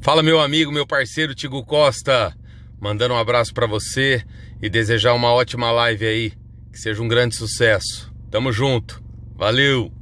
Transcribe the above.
Fala meu amigo, meu parceiro Tigo Costa, mandando um abraço para você e desejar uma ótima live aí, que seja um grande sucesso. Tamo junto. Valeu.